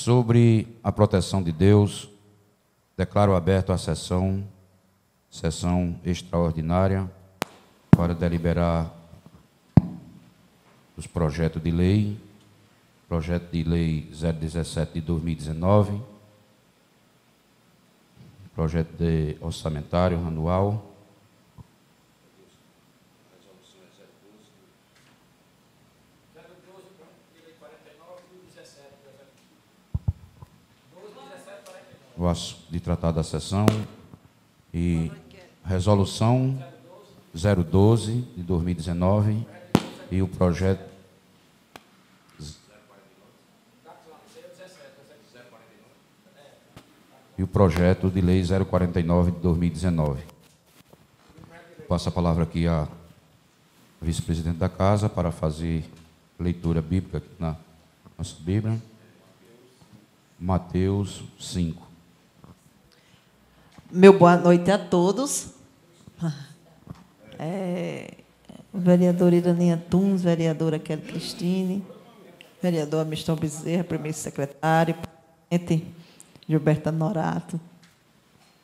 sobre a proteção de Deus, declaro aberta a sessão, sessão extraordinária, para deliberar os projetos de lei, projeto de lei 017 de 2019, projeto de orçamentário anual Gosto de tratar da sessão e resolução 012 de 2019 e o projeto e o projeto de lei 049 de 2019. Passo a palavra aqui à vice-presidente da casa para fazer leitura bíblica na nossa Bíblia. Mateus 5. Meu boa noite a todos. É, vereadora Iraninha Tuns, vereadora Kelly Cristine, vereador Amistão Bezerra, primeiro secretário, presidente Gilberta Norato,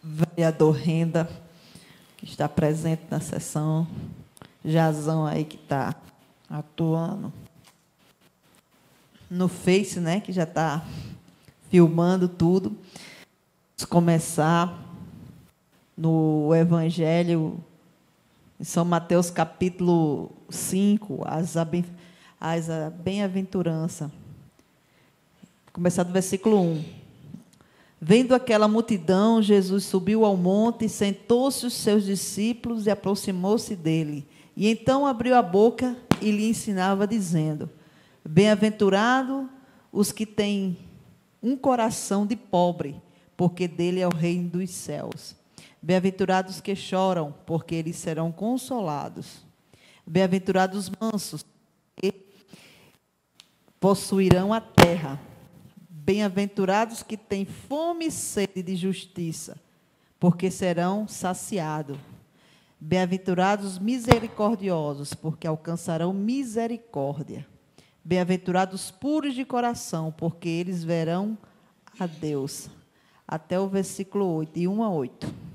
vereador Renda, que está presente na sessão, Jazão aí que está atuando no Face, né, que já está filmando tudo. Vamos começar no Evangelho, em São Mateus capítulo 5, as, bem aventuranças Começar do versículo 1. Vendo aquela multidão, Jesus subiu ao monte, sentou-se os seus discípulos e aproximou-se dele. E então abriu a boca e lhe ensinava, dizendo: Bem-aventurado os que têm um coração de pobre, porque dele é o reino dos céus. Bem-aventurados que choram, porque eles serão consolados. Bem-aventurados mansos, porque possuirão a terra. Bem-aventurados que têm fome e sede de justiça, porque serão saciados. Bem-aventurados misericordiosos, porque alcançarão misericórdia. Bem-aventurados puros de coração, porque eles verão a Deus. Até o versículo 8, de 1 a 8.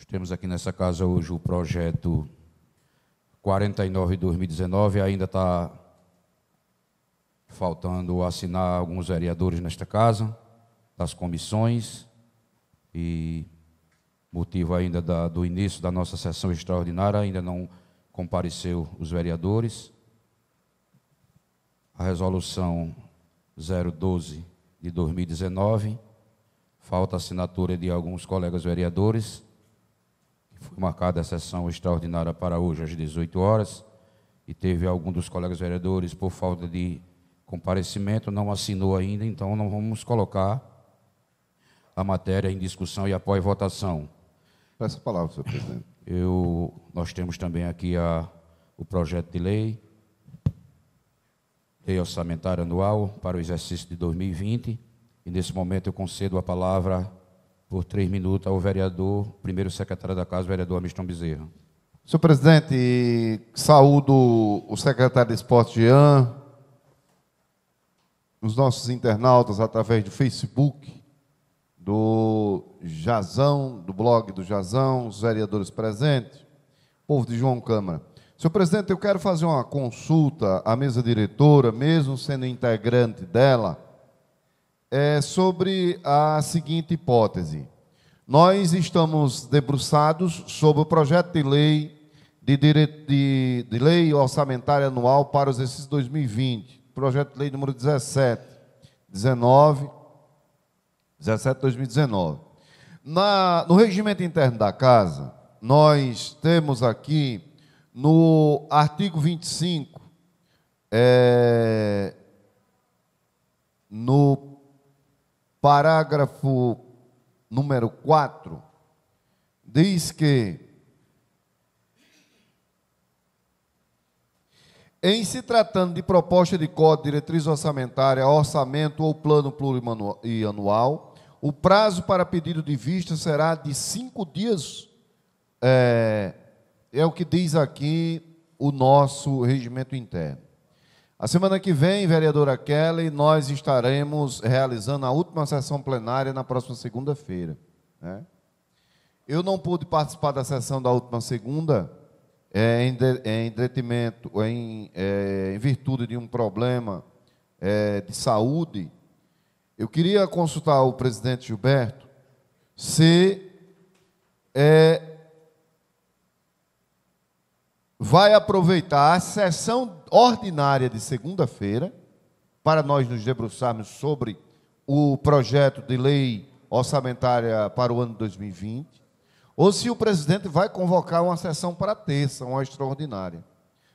Nós temos aqui nessa casa hoje o projeto 49-2019, ainda está faltando assinar alguns vereadores nesta casa, das comissões, e motivo ainda da, do início da nossa sessão extraordinária, ainda não compareceu os vereadores. A resolução 012 de 2019, falta assinatura de alguns colegas vereadores, foi marcada a sessão extraordinária para hoje às 18 horas e teve algum dos colegas vereadores por falta de comparecimento não assinou ainda, então não vamos colocar a matéria em discussão e após votação. Peço a palavra, senhor presidente. Eu, nós temos também aqui a, o projeto de lei, lei orçamentária anual para o exercício de 2020, e nesse momento eu concedo a palavra por três minutos, ao vereador, primeiro secretário da Casa, vereador Amistão Bezerra. Senhor presidente, saúdo o secretário de Esporte, Jean, os nossos internautas através do Facebook, do Jazão, do blog do Jazão, os vereadores presentes, povo de João Câmara. Senhor presidente, eu quero fazer uma consulta à mesa diretora, mesmo sendo integrante dela é, sobre a seguinte hipótese. Nós estamos debruçados sobre o projeto de lei de, dire... de... de lei orçamentária anual para o exercício 2020, projeto de lei número 17, 19, 17 2019. Na, no regimento interno da casa, nós temos aqui no artigo 25, é, no parágrafo número 4, diz que Em se tratando de proposta de código, diretriz orçamentária, orçamento ou plano plurianual, o prazo para pedido de vista será de cinco dias. É, é o que diz aqui o nosso regimento interno. A semana que vem, vereadora Kelly, nós estaremos realizando a última sessão plenária na próxima segunda-feira. Né? Eu não pude participar da sessão da última segunda, é, em, de, é, em detrimento, é, em, é, em virtude de um problema é, de saúde. Eu queria consultar o presidente Gilberto se é, vai aproveitar a sessão ordinária de segunda-feira, para nós nos debruçarmos sobre o projeto de lei orçamentária para o ano 2020, ou se o presidente vai convocar uma sessão para terça, uma extraordinária.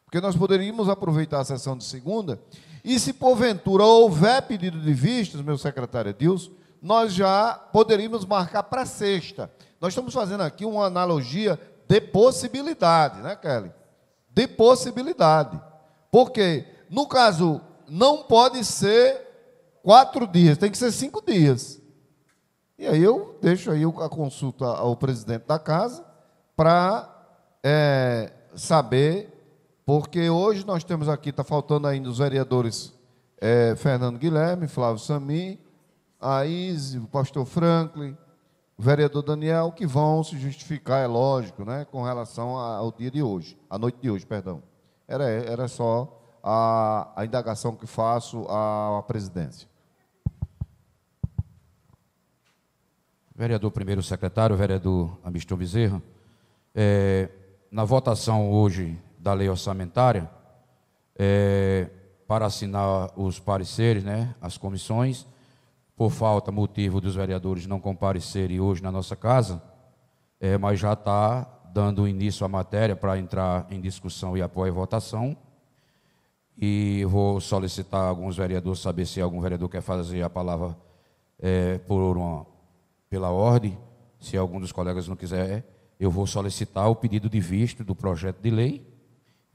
Porque nós poderíamos aproveitar a sessão de segunda, e se porventura houver pedido de vistas, meu secretário Edilson, nós já poderíamos marcar para sexta. Nós estamos fazendo aqui uma analogia de possibilidade, né, Kelly? De possibilidade. Porque, no caso, não pode ser quatro dias, tem que ser cinco dias. E aí eu deixo aí a consulta ao presidente da casa para é, saber, porque hoje nós temos aqui, está faltando ainda os vereadores é, Fernando Guilherme, Flávio Sami, a o pastor Franklin, o vereador Daniel, que vão se justificar, é lógico, né, com relação ao dia de hoje, à noite de hoje, perdão. Era, era só a, a indagação que faço à presidência. Vereador primeiro secretário, vereador Amistão Bezerra, é, na votação hoje da lei orçamentária, é, para assinar os pareceres, né, as comissões, por falta, motivo dos vereadores não comparecerem hoje na nossa casa, é, mas já está dando início à matéria para entrar em discussão e apoio e votação. E vou solicitar a alguns vereadores saber se algum vereador quer fazer a palavra é, por uma, pela ordem. Se algum dos colegas não quiser, eu vou solicitar o pedido de visto do projeto de lei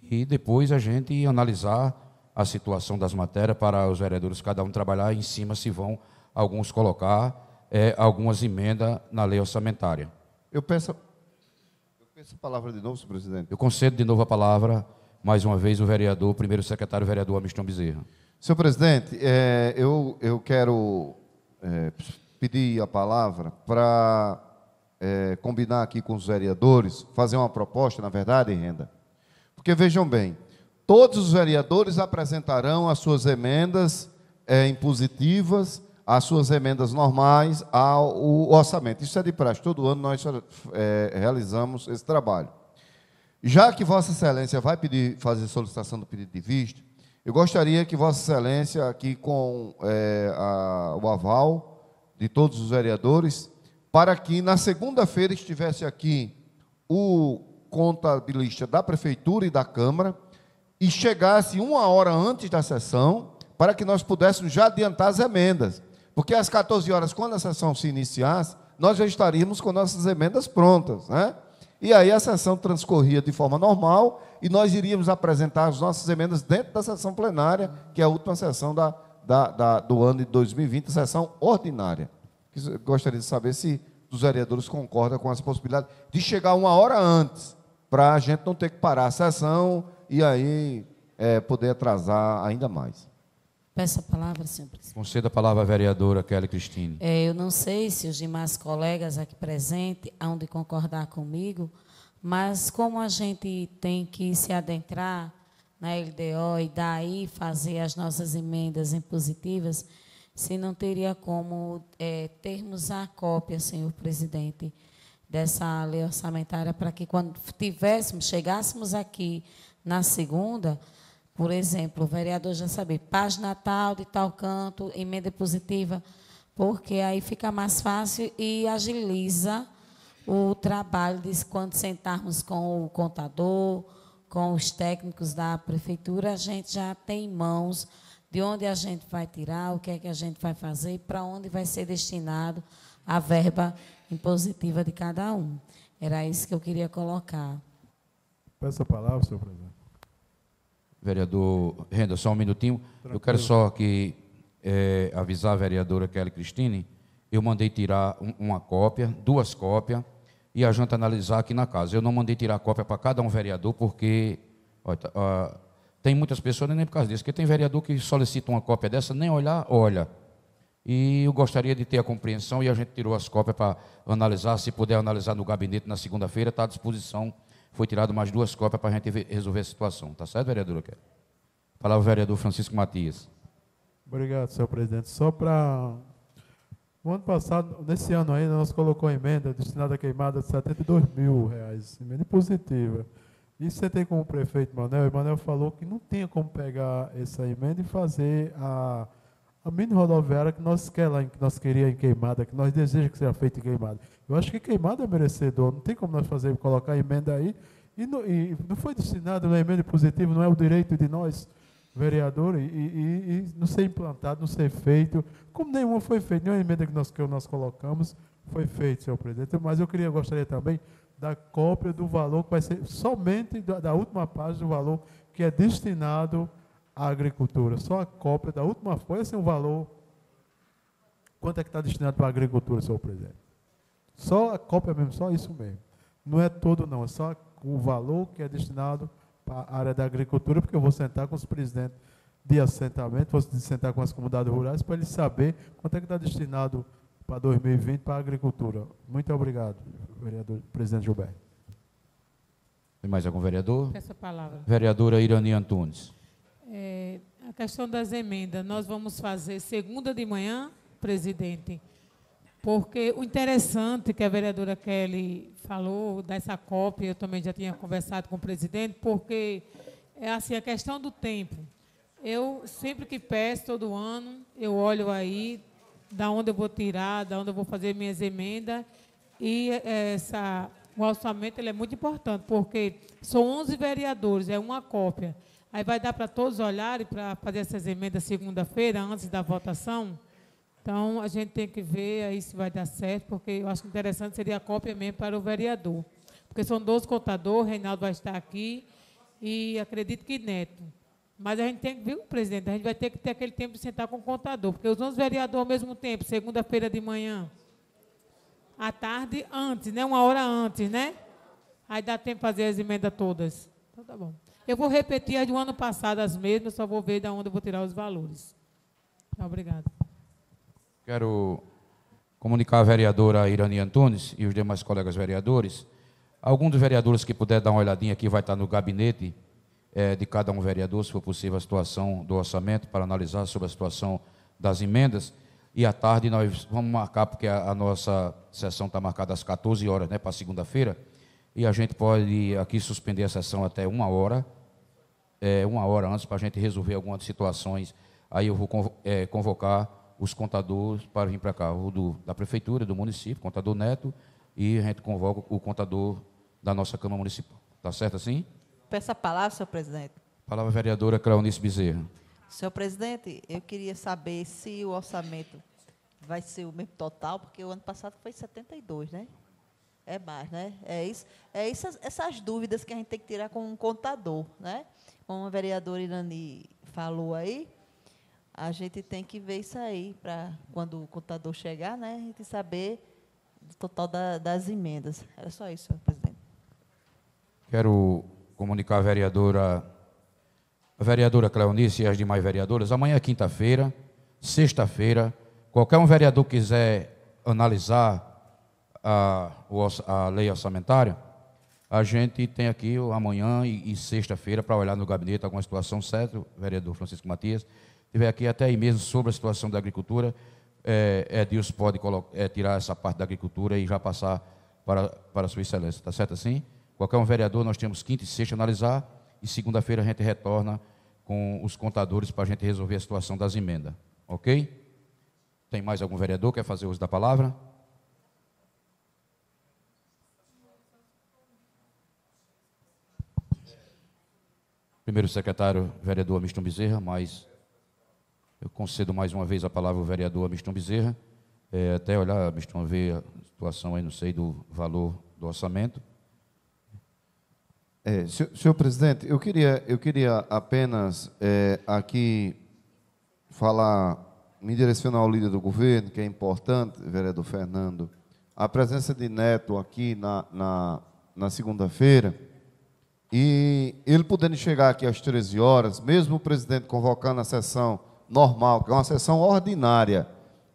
e depois a gente analisar a situação das matérias para os vereadores, cada um trabalhar em cima se vão alguns colocar é, algumas emendas na lei orçamentária. Eu peço essa palavra de novo, senhor presidente. Eu concedo de novo a palavra, mais uma vez, o vereador, primeiro secretário, vereador Amistão Bezerra. Senhor presidente, é, eu, eu quero é, pedir a palavra para é, combinar aqui com os vereadores, fazer uma proposta, na verdade, renda. Porque vejam bem, todos os vereadores apresentarão as suas emendas é, impositivas as suas emendas normais ao orçamento. Isso é de praxe, todo ano nós é, realizamos esse trabalho. Já que Vossa Excelência vai pedir, fazer solicitação do pedido de visto, eu gostaria que Vossa Excelência, aqui com é, a, o aval de todos os vereadores, para que na segunda-feira estivesse aqui o contabilista da Prefeitura e da Câmara e chegasse uma hora antes da sessão para que nós pudéssemos já adiantar as emendas. Porque às 14 horas, quando a sessão se iniciasse, nós já estaríamos com nossas emendas prontas, né? E aí a sessão transcorria de forma normal e nós iríamos apresentar as nossas emendas dentro da sessão plenária, que é a última sessão da, da, da, do ano de 2020, sessão ordinária. Gostaria de saber se os vereadores concordam com essa possibilidade de chegar uma hora antes, para a gente não ter que parar a sessão e aí é, poder atrasar ainda mais. Peço a palavra, senhor presidente. Conceda a palavra à vereadora Kelly Cristine. É, eu não sei se os demais colegas aqui presentes hão de concordar comigo, mas como a gente tem que se adentrar na LDO e daí fazer as nossas emendas impositivas, se não teria como é, termos a cópia, senhor presidente, dessa lei orçamentária para que quando tivéssemos, chegássemos aqui na segunda, por exemplo, o vereador já sabe, página tal, de tal canto, emenda positiva, porque aí fica mais fácil e agiliza o trabalho de quando sentarmos com o contador, com os técnicos da prefeitura, a gente já tem em mãos de onde a gente vai tirar, o que é que a gente vai fazer e para onde vai ser destinado a verba impositiva de cada um. Era isso que eu queria colocar. Peço a palavra, senhor presidente. Vereador Renda, só um minutinho. Tranquilo. Eu quero só que é, avisar a vereadora Kelly Cristine, eu mandei tirar um, uma cópia, duas cópias, e a gente analisar aqui na casa. Eu não mandei tirar cópia para cada um vereador, porque ó, tá, ó, tem muitas pessoas, é nem por causa disso, porque tem vereador que solicita uma cópia dessa, nem olhar, olha. E eu gostaria de ter a compreensão, e a gente tirou as cópias para analisar, se puder analisar no gabinete na segunda-feira, está à disposição foi tirado mais duas cópias para a gente resolver a situação. Tá certo, vereador? Palavra o vereador Francisco Matias. Obrigado, senhor presidente. Só para. No ano passado, nesse ano ainda nós colocamos emenda destinada à queimada de 72 mil reais, emenda positiva. E você tem como prefeito, Manuel, e Manuel falou que não tinha como pegar essa emenda e fazer a a mini rodoviária que nós, queremos, que nós em queimada, que nós desejamos que seja feita em queimada. Eu acho que queimada é merecedor, não tem como nós fazer, colocar emenda aí. E não, e não foi destinado uma né, emenda positiva, não é o direito de nós, vereadores, e, e, e, não ser implantado, não ser feito, como nenhuma foi feita, nenhuma emenda que nós, que nós colocamos foi feita, senhor presidente. Mas eu queria, gostaria também da cópia do valor que vai ser somente da, da última página do valor que é destinado a agricultura. Só a cópia da última folha sem o valor. Quanto é que está destinado para a agricultura, senhor presidente? Só a cópia mesmo, só isso mesmo. Não é todo, não. É só o valor que é destinado para a área da agricultura, porque eu vou sentar com os presidentes de assentamento, vou sentar com as comunidades rurais para eles saber quanto é que está destinado para 2020 para a agricultura. Muito obrigado, vereador, presidente Gilberto. Tem mais algum vereador? a palavra. Vereadora Irani Antunes. É, a questão das emendas, nós vamos fazer segunda de manhã, presidente, porque o interessante que a vereadora Kelly falou dessa cópia, eu também já tinha conversado com o presidente, porque é assim, a questão do tempo. Eu sempre que peço, todo ano, eu olho aí da onde eu vou tirar, da onde eu vou fazer minhas emendas, e é, essa, o orçamento ele é muito importante, porque são 11 vereadores, é uma cópia. Aí vai dar para todos olharem para fazer essas emendas segunda-feira, antes da votação. Então, a gente tem que ver aí se vai dar certo, porque eu acho interessante seria a cópia mesmo para o vereador. Porque são 12 contadores, o Reinaldo vai estar aqui e acredito que Neto. Mas a gente tem que, viu, presidente, a gente vai ter que ter aquele tempo de sentar com o contador, porque os 11 vereadores ao mesmo tempo, segunda-feira de manhã, à tarde antes, né? Uma hora antes, né? Aí dá tempo de fazer as emendas todas. Então tá bom. Eu vou repetir as do ano passado, as mesmas, só vou ver de onde eu vou tirar os valores. Tá, Obrigada. Quero comunicar à vereadora Irani Antunes e os demais colegas vereadores. Alguns dos vereadores que puder dar uma olhadinha aqui vai estar no gabinete é, de cada um vereador, se for possível, a situação do orçamento, para analisar sobre a situação das emendas. E à tarde nós vamos marcar, porque a, a nossa sessão está marcada às 14 horas, né, para segunda-feira, e a gente pode aqui suspender a sessão até uma hora é, uma hora antes para a gente resolver algumas situações. Aí eu vou é, convocar os contadores para vir para cá, o do, da prefeitura, do município, contador Neto, e a gente convoca o contador da nossa Câmara Municipal. Está certo assim? Peço a palavra, senhor presidente. Palavra vereadora Claunice Bezerra. Senhor presidente, eu queria saber se o orçamento vai ser o mesmo total, porque o ano passado foi 72, né? É mais, né? É isso. É essas, essas dúvidas que a gente tem que tirar com um contador, né? Como a vereadora Irani falou aí, a gente tem que ver isso aí para quando o contador chegar, né? A gente saber o total da, das emendas. Era só isso, senhor presidente. Quero comunicar à vereadora a vereadora Cleonice e as demais vereadoras, amanhã é quinta-feira, sexta-feira, qualquer um vereador quiser analisar a, a lei orçamentária, a gente tem aqui amanhã e, e sexta-feira para olhar no gabinete alguma situação, certo, vereador Francisco Matias? Tiver aqui até aí mesmo sobre a situação da agricultura, é, é Deus pode é, tirar essa parte da agricultura e já passar para, para a sua excelência, está certo assim? Qualquer um vereador, nós temos quinta e sexta analisar e segunda-feira a gente retorna com os contadores para a gente resolver a situação das emendas, ok? Tem mais algum vereador que quer fazer uso da palavra? Primeiro secretário, vereador Amistão Bezerra, mas eu concedo mais uma vez a palavra ao vereador Amistão Bezerra. É, até olhar, Amistão, ver a situação aí, não sei, do valor do orçamento. É, senhor, senhor, presidente, eu queria, eu queria apenas é, aqui falar, me direcionar ao líder do governo, que é importante, vereador Fernando, a presença de Neto aqui na, na, na segunda-feira e ele podendo chegar aqui às 13 horas, mesmo o presidente convocando a sessão normal, que é uma sessão ordinária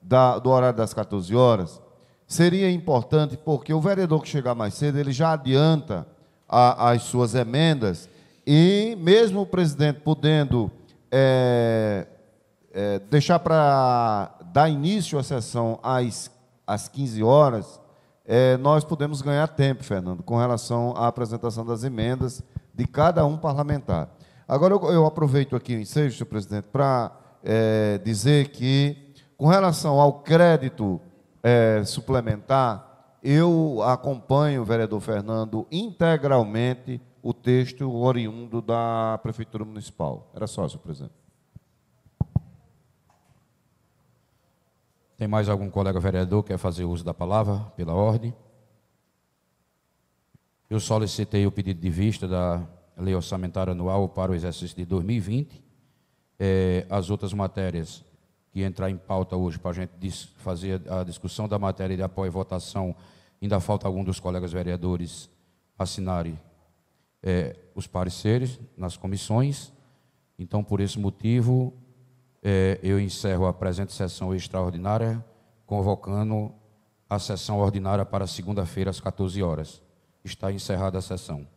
da, do horário das 14 horas, seria importante porque o vereador que chegar mais cedo, ele já adianta a, as suas emendas e mesmo o presidente podendo é, é, deixar para dar início à sessão às, às 15 horas, é, nós podemos ganhar tempo, Fernando, com relação à apresentação das emendas de cada um parlamentar. Agora, eu, eu aproveito aqui o ensejo, senhor presidente, para é, dizer que, com relação ao crédito é, suplementar, eu acompanho, vereador Fernando, integralmente o texto oriundo da Prefeitura Municipal. Era só, senhor presidente. Tem mais algum colega vereador que quer fazer uso da palavra pela ordem? Eu solicitei o pedido de vista da Lei Orçamentária Anual para o exercício de 2020. É, as outras matérias que entrar em pauta hoje para a gente fazer a discussão da matéria de apoio e votação, ainda falta algum dos colegas vereadores assinarem é, os pareceres nas comissões. Então, por esse motivo, é, eu encerro a presente sessão extraordinária, convocando a sessão ordinária para segunda-feira às 14 horas. Está encerrada a sessão.